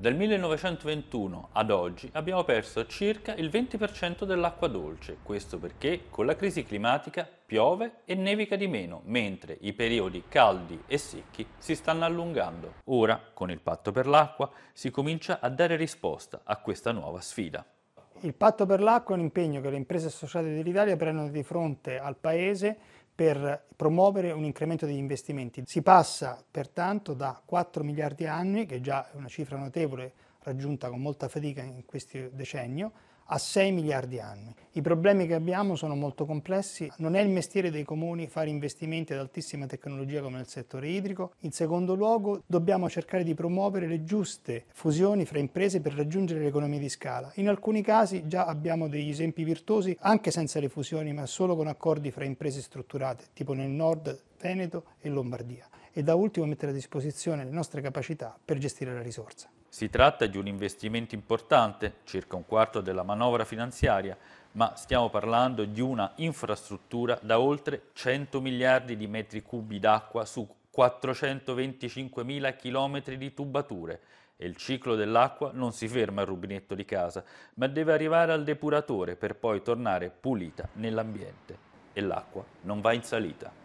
Dal 1921 ad oggi abbiamo perso circa il 20% dell'acqua dolce, questo perché con la crisi climatica piove e nevica di meno, mentre i periodi caldi e secchi si stanno allungando. Ora, con il patto per l'acqua, si comincia a dare risposta a questa nuova sfida. Il patto per l'acqua è un impegno che le imprese associate dell'Italia prendono di fronte al Paese per promuovere un incremento degli investimenti. Si passa pertanto da 4 miliardi annui, che è già una cifra notevole raggiunta con molta fatica in questo decennio, a 6 miliardi di anni. I problemi che abbiamo sono molto complessi, non è il mestiere dei comuni fare investimenti ad altissima tecnologia come nel settore idrico. In secondo luogo dobbiamo cercare di promuovere le giuste fusioni fra imprese per raggiungere l'economia di scala. In alcuni casi già abbiamo degli esempi virtuosi anche senza le fusioni ma solo con accordi fra imprese strutturate, tipo nel nord Veneto e Lombardia e da ultimo mettere a disposizione le nostre capacità per gestire la risorsa. Si tratta di un investimento importante, circa un quarto della manovra finanziaria, ma stiamo parlando di una infrastruttura da oltre 100 miliardi di metri cubi d'acqua su 425 mila chilometri di tubature e il ciclo dell'acqua non si ferma al rubinetto di casa, ma deve arrivare al depuratore per poi tornare pulita nell'ambiente. E l'acqua non va in salita.